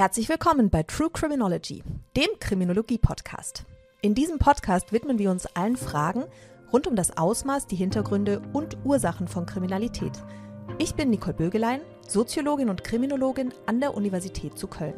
Herzlich willkommen bei True Criminology, dem Kriminologie-Podcast. In diesem Podcast widmen wir uns allen Fragen rund um das Ausmaß, die Hintergründe und Ursachen von Kriminalität. Ich bin Nicole Bögelein, Soziologin und Kriminologin an der Universität zu Köln.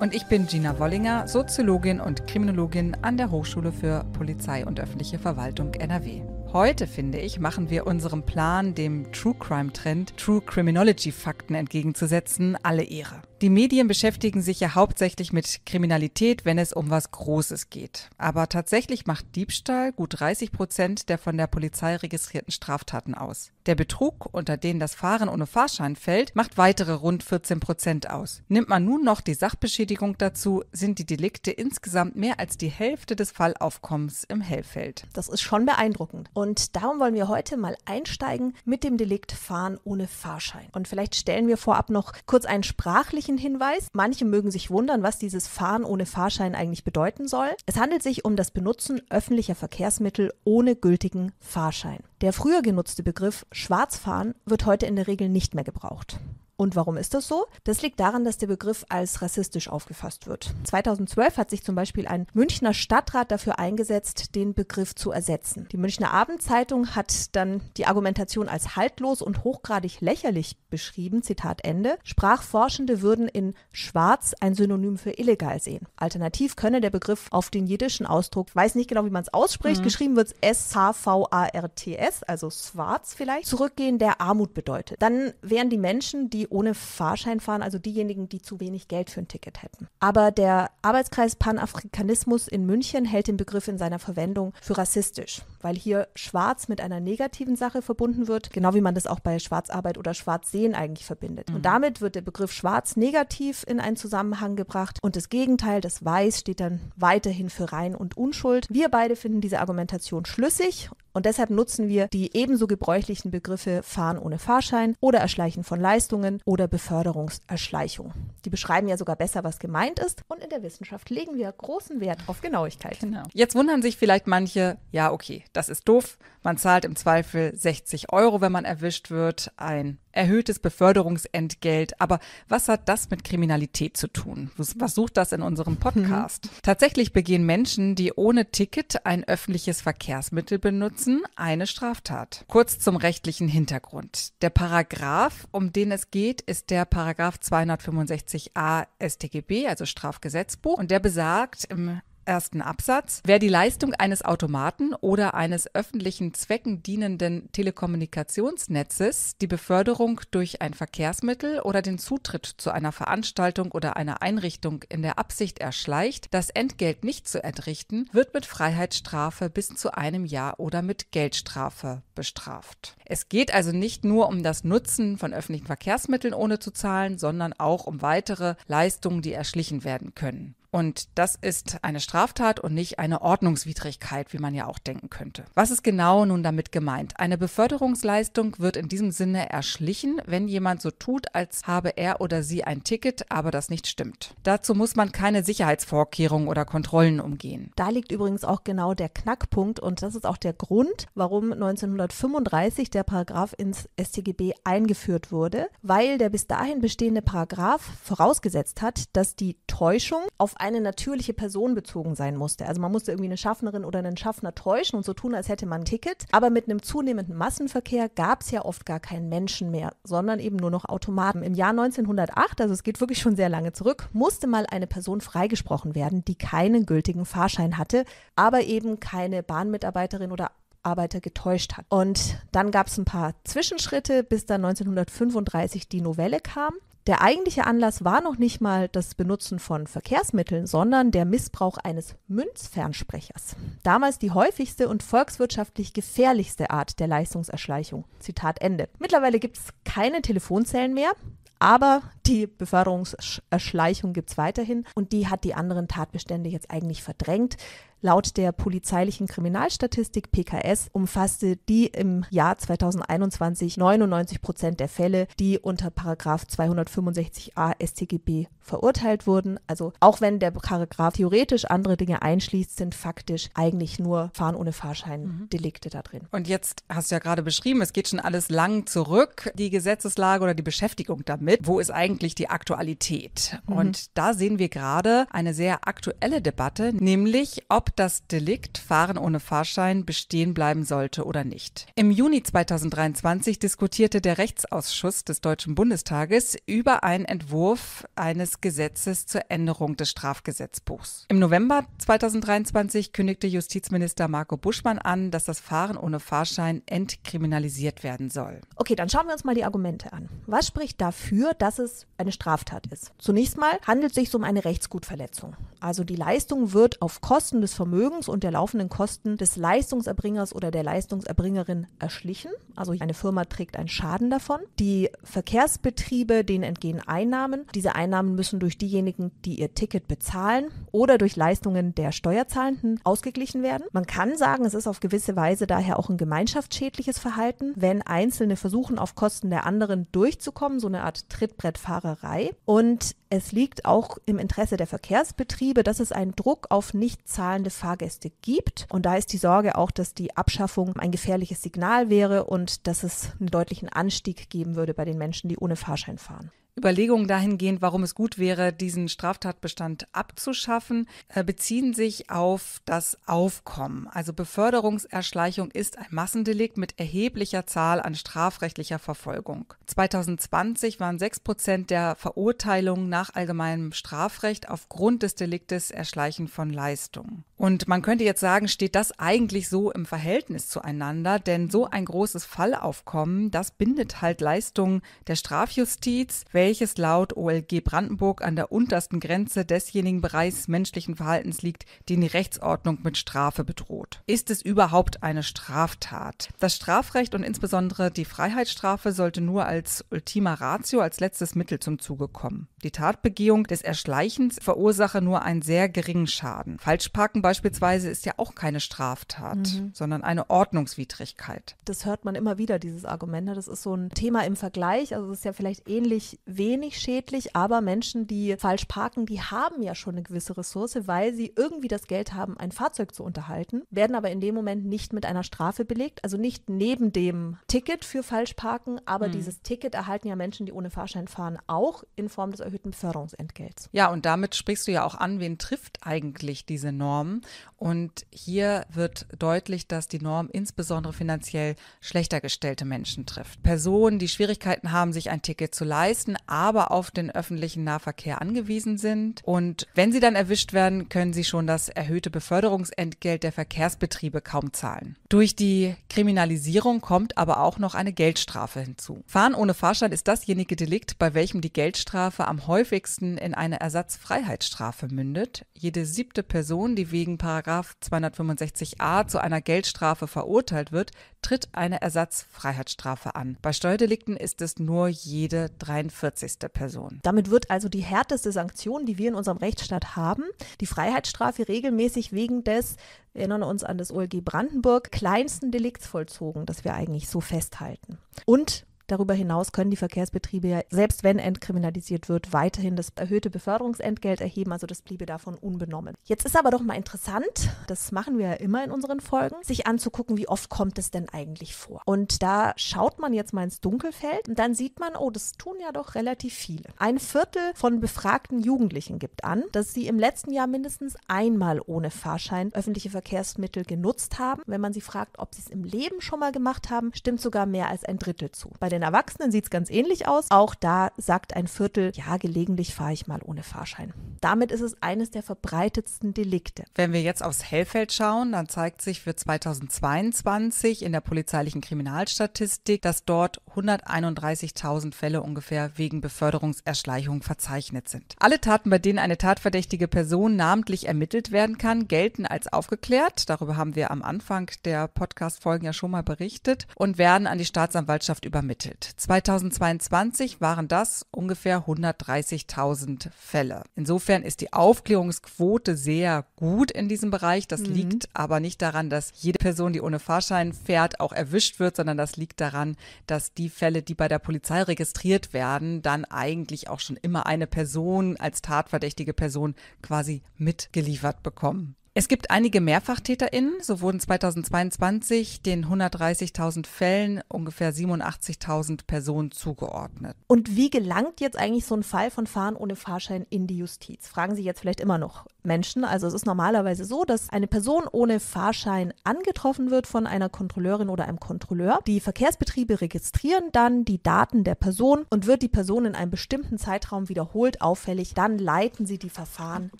Und ich bin Gina Wollinger, Soziologin und Kriminologin an der Hochschule für Polizei und öffentliche Verwaltung NRW. Heute, finde ich, machen wir unserem Plan, dem True Crime Trend, True Criminology Fakten entgegenzusetzen, alle Ehre. Die Medien beschäftigen sich ja hauptsächlich mit Kriminalität, wenn es um was Großes geht. Aber tatsächlich macht Diebstahl gut 30 Prozent der von der Polizei registrierten Straftaten aus. Der Betrug, unter den das Fahren ohne Fahrschein fällt, macht weitere rund 14 Prozent aus. Nimmt man nun noch die Sachbeschädigung dazu, sind die Delikte insgesamt mehr als die Hälfte des Fallaufkommens im Hellfeld. Das ist schon beeindruckend. Und darum wollen wir heute mal einsteigen mit dem Delikt Fahren ohne Fahrschein. Und vielleicht stellen wir vorab noch kurz einen sprachlichen rechtlichen Hinweis. Manche mögen sich wundern, was dieses Fahren ohne Fahrschein eigentlich bedeuten soll. Es handelt sich um das Benutzen öffentlicher Verkehrsmittel ohne gültigen Fahrschein. Der früher genutzte Begriff Schwarzfahren wird heute in der Regel nicht mehr gebraucht. Und warum ist das so? Das liegt daran, dass der Begriff als rassistisch aufgefasst wird. 2012 hat sich zum Beispiel ein Münchner Stadtrat dafür eingesetzt, den Begriff zu ersetzen. Die Münchner Abendzeitung hat dann die Argumentation als haltlos und hochgradig lächerlich beschrieben. Zitat Ende. Sprachforschende würden in schwarz ein Synonym für illegal sehen. Alternativ könne der Begriff auf den jiddischen Ausdruck, weiß nicht genau, wie man es ausspricht, mhm. geschrieben wird S-H-V-A-R-T-S, also schwarz vielleicht, zurückgehen, der Armut bedeutet. Dann wären die Menschen, die die ohne Fahrschein fahren, also diejenigen, die zu wenig Geld für ein Ticket hätten. Aber der Arbeitskreis Panafrikanismus in München hält den Begriff in seiner Verwendung für rassistisch, weil hier schwarz mit einer negativen Sache verbunden wird, genau wie man das auch bei Schwarzarbeit oder Schwarzsehen eigentlich verbindet. Mhm. Und damit wird der Begriff schwarz negativ in einen Zusammenhang gebracht und das Gegenteil, das weiß, steht dann weiterhin für rein und unschuld. Wir beide finden diese Argumentation schlüssig, und deshalb nutzen wir die ebenso gebräuchlichen Begriffe Fahren ohne Fahrschein oder Erschleichen von Leistungen oder Beförderungserschleichung. Die beschreiben ja sogar besser, was gemeint ist. Und in der Wissenschaft legen wir großen Wert auf Genauigkeit. Genau. Jetzt wundern sich vielleicht manche, ja, okay, das ist doof. Man zahlt im Zweifel 60 Euro, wenn man erwischt wird. Ein erhöhtes Beförderungsentgelt. Aber was hat das mit Kriminalität zu tun? Was sucht das in unserem Podcast? Mhm. Tatsächlich begehen Menschen, die ohne Ticket ein öffentliches Verkehrsmittel benutzen, eine Straftat. Kurz zum rechtlichen Hintergrund. Der Paragraph, um den es geht, ist der Paragraph 265a StGB, also Strafgesetzbuch. Und der besagt im ersten Absatz. Wer die Leistung eines Automaten oder eines öffentlichen Zwecken dienenden Telekommunikationsnetzes, die Beförderung durch ein Verkehrsmittel oder den Zutritt zu einer Veranstaltung oder einer Einrichtung in der Absicht erschleicht, das Entgelt nicht zu entrichten, wird mit Freiheitsstrafe bis zu einem Jahr oder mit Geldstrafe bestraft. Es geht also nicht nur um das Nutzen von öffentlichen Verkehrsmitteln ohne zu zahlen, sondern auch um weitere Leistungen, die erschlichen werden können. Und das ist eine Straftat und nicht eine Ordnungswidrigkeit, wie man ja auch denken könnte. Was ist genau nun damit gemeint? Eine Beförderungsleistung wird in diesem Sinne erschlichen, wenn jemand so tut, als habe er oder sie ein Ticket, aber das nicht stimmt. Dazu muss man keine Sicherheitsvorkehrungen oder Kontrollen umgehen. Da liegt übrigens auch genau der Knackpunkt und das ist auch der Grund, warum 1935 der Paragraph ins StGB eingeführt wurde, weil der bis dahin bestehende Paragraph vorausgesetzt hat, dass die Täuschung auf eine natürliche Person bezogen sein musste. Also man musste irgendwie eine Schaffnerin oder einen Schaffner täuschen und so tun, als hätte man ein Ticket. Aber mit einem zunehmenden Massenverkehr gab es ja oft gar keinen Menschen mehr, sondern eben nur noch Automaten. Im Jahr 1908, also es geht wirklich schon sehr lange zurück, musste mal eine Person freigesprochen werden, die keinen gültigen Fahrschein hatte, aber eben keine Bahnmitarbeiterin oder Arbeiter getäuscht hat. Und dann gab es ein paar Zwischenschritte, bis dann 1935 die Novelle kam. Der eigentliche Anlass war noch nicht mal das Benutzen von Verkehrsmitteln, sondern der Missbrauch eines Münzfernsprechers. Damals die häufigste und volkswirtschaftlich gefährlichste Art der Leistungserschleichung. Zitat Ende. Mittlerweile gibt es keine Telefonzellen mehr. Aber die Beförderungserschleichung gibt es weiterhin und die hat die anderen Tatbestände jetzt eigentlich verdrängt. Laut der polizeilichen Kriminalstatistik PKS umfasste die im Jahr 2021 99 Prozent der Fälle, die unter Paragraf 265a StGB verurteilt wurden. Also auch wenn der Paragraf theoretisch andere Dinge einschließt, sind faktisch eigentlich nur Fahren ohne Fahrschein mhm. Delikte da drin. Und jetzt hast du ja gerade beschrieben, es geht schon alles lang zurück, die Gesetzeslage oder die Beschäftigung damit. Wo ist eigentlich die Aktualität? Mhm. Und da sehen wir gerade eine sehr aktuelle Debatte, nämlich ob ob das Delikt Fahren ohne Fahrschein bestehen bleiben sollte oder nicht. Im Juni 2023 diskutierte der Rechtsausschuss des Deutschen Bundestages über einen Entwurf eines Gesetzes zur Änderung des Strafgesetzbuchs. Im November 2023 kündigte Justizminister Marco Buschmann an, dass das Fahren ohne Fahrschein entkriminalisiert werden soll. Okay, dann schauen wir uns mal die Argumente an. Was spricht dafür, dass es eine Straftat ist? Zunächst mal handelt es sich um eine Rechtsgutverletzung. Also die Leistung wird auf Kosten des Vermögens und der laufenden Kosten des Leistungserbringers oder der Leistungserbringerin erschlichen. Also eine Firma trägt einen Schaden davon. Die Verkehrsbetriebe, denen entgehen Einnahmen. Diese Einnahmen müssen durch diejenigen, die ihr Ticket bezahlen oder durch Leistungen der Steuerzahlenden ausgeglichen werden. Man kann sagen, es ist auf gewisse Weise daher auch ein gemeinschaftsschädliches Verhalten, wenn Einzelne versuchen, auf Kosten der anderen durchzukommen, so eine Art Trittbrettfahrerei. Und es liegt auch im Interesse der Verkehrsbetriebe, dass es einen Druck auf nicht zahlende fahrende Fahrgäste gibt. Und da ist die Sorge auch, dass die Abschaffung ein gefährliches Signal wäre und dass es einen deutlichen Anstieg geben würde bei den Menschen, die ohne Fahrschein fahren. Überlegungen dahingehend, warum es gut wäre, diesen Straftatbestand abzuschaffen, äh, beziehen sich auf das Aufkommen. Also Beförderungserschleichung ist ein Massendelikt mit erheblicher Zahl an strafrechtlicher Verfolgung. 2020 waren sechs Prozent der Verurteilungen nach allgemeinem Strafrecht aufgrund des Deliktes Erschleichen von Leistungen. Und man könnte jetzt sagen, steht das eigentlich so im Verhältnis zueinander? Denn so ein großes Fallaufkommen, das bindet halt Leistungen der Strafjustiz, welches laut OLG Brandenburg an der untersten Grenze desjenigen Bereichs menschlichen Verhaltens liegt, den die Rechtsordnung mit Strafe bedroht. Ist es überhaupt eine Straftat? Das Strafrecht und insbesondere die Freiheitsstrafe sollte nur als Ultima Ratio, als letztes Mittel zum Zuge kommen. Die Tatbegehung des Erschleichens verursache nur einen sehr geringen Schaden. Falschparken beispielsweise ist ja auch keine Straftat, mhm. sondern eine Ordnungswidrigkeit. Das hört man immer wieder, dieses Argument. Ne? Das ist so ein Thema im Vergleich. Also es ist ja vielleicht ähnlich wenig schädlich, aber Menschen, die falsch parken, die haben ja schon eine gewisse Ressource, weil sie irgendwie das Geld haben, ein Fahrzeug zu unterhalten, werden aber in dem Moment nicht mit einer Strafe belegt, also nicht neben dem Ticket für falsch parken, aber mhm. dieses Ticket erhalten ja Menschen, die ohne Fahrschein fahren, auch in Form des erhöhten Beförderungsentgelts. Ja, und damit sprichst du ja auch an, wen trifft eigentlich diese Norm? Und hier wird deutlich, dass die Norm insbesondere finanziell schlechter gestellte Menschen trifft. Personen, die Schwierigkeiten haben, sich ein Ticket zu leisten, aber auf den öffentlichen Nahverkehr angewiesen sind. Und wenn sie dann erwischt werden, können sie schon das erhöhte Beförderungsentgelt der Verkehrsbetriebe kaum zahlen. Durch die Kriminalisierung kommt aber auch noch eine Geldstrafe hinzu. Fahren ohne Fahrschein ist dasjenige Delikt, bei welchem die Geldstrafe am häufigsten in eine Ersatzfreiheitsstrafe mündet. Jede siebte Person, die wegen wegen 265a zu einer Geldstrafe verurteilt wird, tritt eine Ersatzfreiheitsstrafe an. Bei Steuerdelikten ist es nur jede 43. Person. Damit wird also die härteste Sanktion, die wir in unserem Rechtsstaat haben, die Freiheitsstrafe regelmäßig wegen des erinnern uns an das OLG Brandenburg, kleinsten Delikts vollzogen, das wir eigentlich so festhalten. Und Darüber hinaus können die Verkehrsbetriebe ja, selbst wenn entkriminalisiert wird, weiterhin das erhöhte Beförderungsentgelt erheben. Also das bliebe davon unbenommen. Jetzt ist aber doch mal interessant, das machen wir ja immer in unseren Folgen, sich anzugucken, wie oft kommt es denn eigentlich vor. Und da schaut man jetzt mal ins Dunkelfeld und dann sieht man, oh, das tun ja doch relativ viele. Ein Viertel von befragten Jugendlichen gibt an, dass sie im letzten Jahr mindestens einmal ohne Fahrschein öffentliche Verkehrsmittel genutzt haben. Wenn man sie fragt, ob sie es im Leben schon mal gemacht haben, stimmt sogar mehr als ein Drittel zu. Bei der den Erwachsenen sieht es ganz ähnlich aus. Auch da sagt ein Viertel, ja, gelegentlich fahre ich mal ohne Fahrschein. Damit ist es eines der verbreitetsten Delikte. Wenn wir jetzt aufs Hellfeld schauen, dann zeigt sich für 2022 in der polizeilichen Kriminalstatistik, dass dort 131.000 Fälle ungefähr wegen Beförderungserschleichung verzeichnet sind. Alle Taten, bei denen eine tatverdächtige Person namentlich ermittelt werden kann, gelten als aufgeklärt. Darüber haben wir am Anfang der Podcast-Folgen ja schon mal berichtet und werden an die Staatsanwaltschaft übermittelt gemeldet. 2022 waren das ungefähr 130.000 Fälle. Insofern ist die Aufklärungsquote sehr gut in diesem Bereich. Das mhm. liegt aber nicht daran, dass jede Person, die ohne Fahrschein fährt, auch erwischt wird, sondern das liegt daran, dass die Fälle, die bei der Polizei registriert werden, dann eigentlich auch schon immer eine Person als tatverdächtige Person quasi mitgeliefert bekommen. Es gibt einige MehrfachtäterInnen. So wurden 2022 den 130.000 Fällen ungefähr 87.000 Personen zugeordnet. Und wie gelangt jetzt eigentlich so ein Fall von Fahren ohne Fahrschein in die Justiz? Fragen Sie jetzt vielleicht immer noch. Menschen. Also es ist normalerweise so, dass eine Person ohne Fahrschein angetroffen wird von einer Kontrolleurin oder einem Kontrolleur. Die Verkehrsbetriebe registrieren dann die Daten der Person und wird die Person in einem bestimmten Zeitraum wiederholt auffällig, dann leiten sie die Verfahren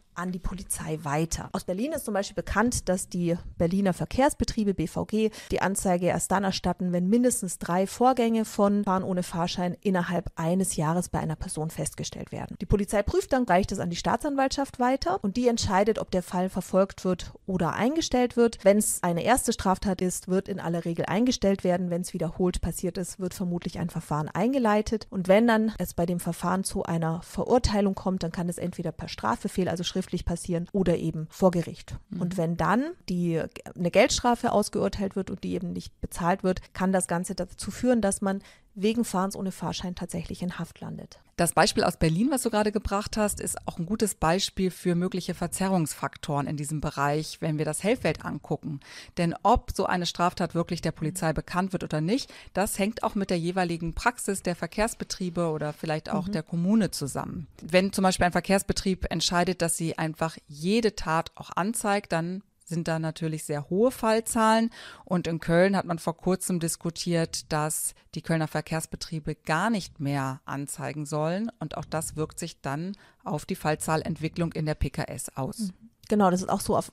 an die Polizei weiter. Aus Berlin ist zum Beispiel bekannt, dass die Berliner Verkehrsbetriebe BVG die Anzeige erst dann erstatten, wenn mindestens drei Vorgänge von Fahren ohne Fahrschein innerhalb eines Jahres bei einer Person festgestellt werden. Die Polizei prüft dann, reicht es an die Staatsanwaltschaft weiter und die entscheidet, ob der Fall verfolgt wird oder eingestellt wird. Wenn es eine erste Straftat ist, wird in aller Regel eingestellt werden. Wenn es wiederholt passiert ist, wird vermutlich ein Verfahren eingeleitet. Und wenn dann es bei dem Verfahren zu einer Verurteilung kommt, dann kann es entweder per Strafbefehl, also schriftlich passieren, oder eben vor Gericht. Mhm. Und wenn dann die, eine Geldstrafe ausgeurteilt wird und die eben nicht bezahlt wird, kann das Ganze dazu führen, dass man wegen Fahrens ohne Fahrschein tatsächlich in Haft landet. Das Beispiel aus Berlin, was du gerade gebracht hast, ist auch ein gutes Beispiel für mögliche Verzerrungsfaktoren in diesem Bereich, wenn wir das Hellfeld angucken. Denn ob so eine Straftat wirklich der Polizei bekannt wird oder nicht, das hängt auch mit der jeweiligen Praxis der Verkehrsbetriebe oder vielleicht auch mhm. der Kommune zusammen. Wenn zum Beispiel ein Verkehrsbetrieb entscheidet, dass sie einfach jede Tat auch anzeigt, dann sind da natürlich sehr hohe Fallzahlen. Und in Köln hat man vor kurzem diskutiert, dass die Kölner Verkehrsbetriebe gar nicht mehr anzeigen sollen. Und auch das wirkt sich dann auf die Fallzahlentwicklung in der PKS aus. Mhm. Genau, das ist auch so auf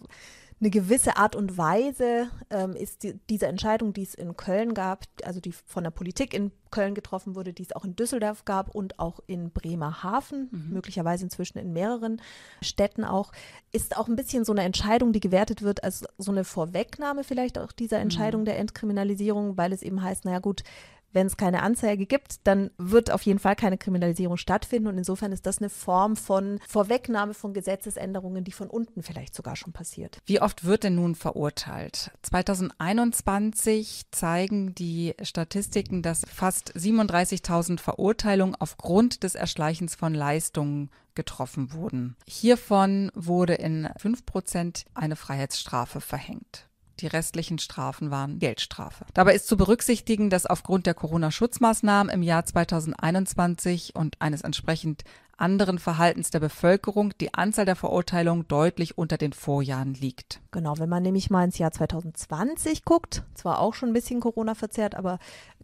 eine gewisse Art und Weise ähm, ist die, diese Entscheidung, die es in Köln gab, also die von der Politik in Köln getroffen wurde, die es auch in Düsseldorf gab und auch in Bremerhaven, mhm. möglicherweise inzwischen in mehreren Städten auch, ist auch ein bisschen so eine Entscheidung, die gewertet wird als so eine Vorwegnahme vielleicht auch dieser mhm. Entscheidung mhm. der Entkriminalisierung, weil es eben heißt, naja gut, wenn es keine Anzeige gibt, dann wird auf jeden Fall keine Kriminalisierung stattfinden. Und insofern ist das eine Form von Vorwegnahme von Gesetzesänderungen, die von unten vielleicht sogar schon passiert. Wie oft wird denn nun verurteilt? 2021 zeigen die Statistiken, dass fast 37.000 Verurteilungen aufgrund des Erschleichens von Leistungen getroffen wurden. Hiervon wurde in 5 Prozent eine Freiheitsstrafe verhängt. Die restlichen Strafen waren Geldstrafe. Dabei ist zu berücksichtigen, dass aufgrund der Corona-Schutzmaßnahmen im Jahr 2021 und eines entsprechend anderen Verhaltens der Bevölkerung die Anzahl der Verurteilungen deutlich unter den Vorjahren liegt. Genau, wenn man nämlich mal ins Jahr 2020 guckt, zwar auch schon ein bisschen Corona verzerrt, aber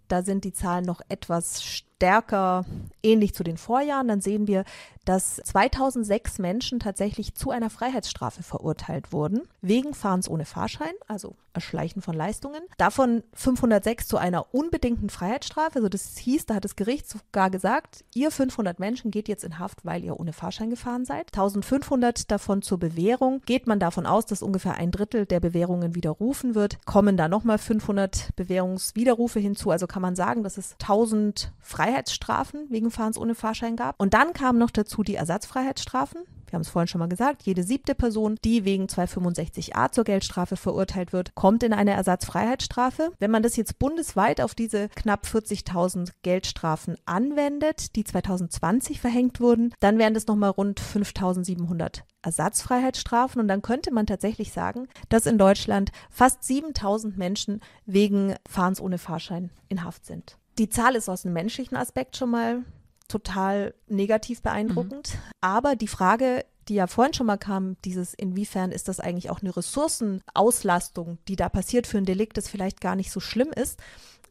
da sind die Zahlen noch etwas stärker stärker ähnlich zu den Vorjahren, dann sehen wir, dass 2006 Menschen tatsächlich zu einer Freiheitsstrafe verurteilt wurden, wegen Fahrens ohne Fahrschein, also Erschleichen von Leistungen. Davon 506 zu einer unbedingten Freiheitsstrafe, also das hieß, da hat das Gericht sogar gesagt, ihr 500 Menschen geht jetzt in Haft, weil ihr ohne Fahrschein gefahren seid. 1500 davon zur Bewährung, geht man davon aus, dass ungefähr ein Drittel der Bewährungen widerrufen wird, kommen da nochmal 500 Bewährungswiderrufe hinzu, also kann man sagen, dass es 1000 Freiheitsstrafen Freiheitsstrafen wegen Fahrens ohne Fahrschein gab. Und dann kamen noch dazu die Ersatzfreiheitsstrafen. Wir haben es vorhin schon mal gesagt, jede siebte Person, die wegen 265a zur Geldstrafe verurteilt wird, kommt in eine Ersatzfreiheitsstrafe. Wenn man das jetzt bundesweit auf diese knapp 40.000 Geldstrafen anwendet, die 2020 verhängt wurden, dann wären das nochmal rund 5.700 Ersatzfreiheitsstrafen. Und dann könnte man tatsächlich sagen, dass in Deutschland fast 7.000 Menschen wegen Fahrens ohne Fahrschein in Haft sind. Die Zahl ist aus dem menschlichen Aspekt schon mal total negativ beeindruckend. Mhm. Aber die Frage, die ja vorhin schon mal kam, dieses inwiefern ist das eigentlich auch eine Ressourcenauslastung, die da passiert für ein Delikt, das vielleicht gar nicht so schlimm ist,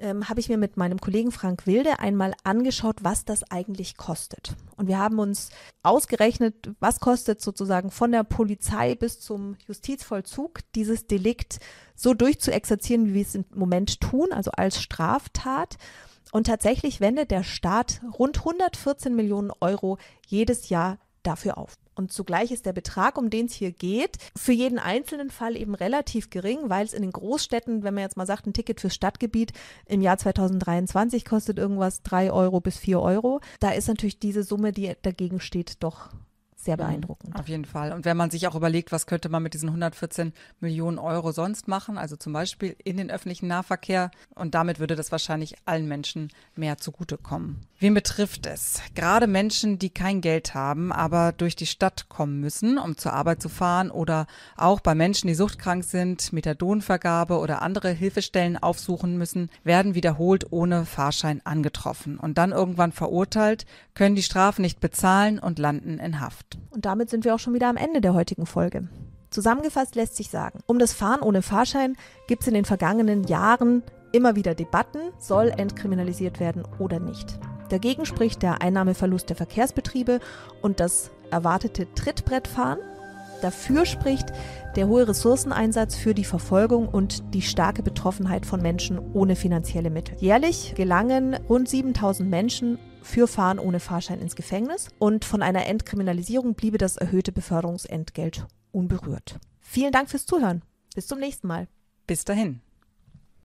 ähm, habe ich mir mit meinem Kollegen Frank Wilde einmal angeschaut, was das eigentlich kostet. Und wir haben uns ausgerechnet, was kostet sozusagen von der Polizei bis zum Justizvollzug dieses Delikt so durchzuexerzieren, wie wir es im Moment tun, also als Straftat. Und tatsächlich wendet der Staat rund 114 Millionen Euro jedes Jahr dafür auf. Und zugleich ist der Betrag, um den es hier geht, für jeden einzelnen Fall eben relativ gering, weil es in den Großstädten, wenn man jetzt mal sagt, ein Ticket fürs Stadtgebiet im Jahr 2023 kostet irgendwas drei Euro bis vier Euro. Da ist natürlich diese Summe, die dagegen steht, doch sehr mhm. beeindruckend. Auf jeden Fall. Und wenn man sich auch überlegt, was könnte man mit diesen 114 Millionen Euro sonst machen, also zum Beispiel in den öffentlichen Nahverkehr, und damit würde das wahrscheinlich allen Menschen mehr zugutekommen. Wen betrifft es? Gerade Menschen, die kein Geld haben, aber durch die Stadt kommen müssen, um zur Arbeit zu fahren oder auch bei Menschen, die suchtkrank sind, Methadonvergabe oder andere Hilfestellen aufsuchen müssen, werden wiederholt ohne Fahrschein angetroffen und dann irgendwann verurteilt, können die Strafen nicht bezahlen und landen in Haft. Und damit sind wir auch schon wieder am Ende der heutigen Folge. Zusammengefasst lässt sich sagen, um das Fahren ohne Fahrschein gibt es in den vergangenen Jahren immer wieder Debatten, soll entkriminalisiert werden oder nicht. Dagegen spricht der Einnahmeverlust der Verkehrsbetriebe und das erwartete Trittbrettfahren. Dafür spricht der hohe Ressourceneinsatz für die Verfolgung und die starke Betroffenheit von Menschen ohne finanzielle Mittel. Jährlich gelangen rund 7000 Menschen für Fahren ohne Fahrschein ins Gefängnis und von einer Entkriminalisierung bliebe das erhöhte Beförderungsentgelt unberührt. Vielen Dank fürs Zuhören. Bis zum nächsten Mal. Bis dahin.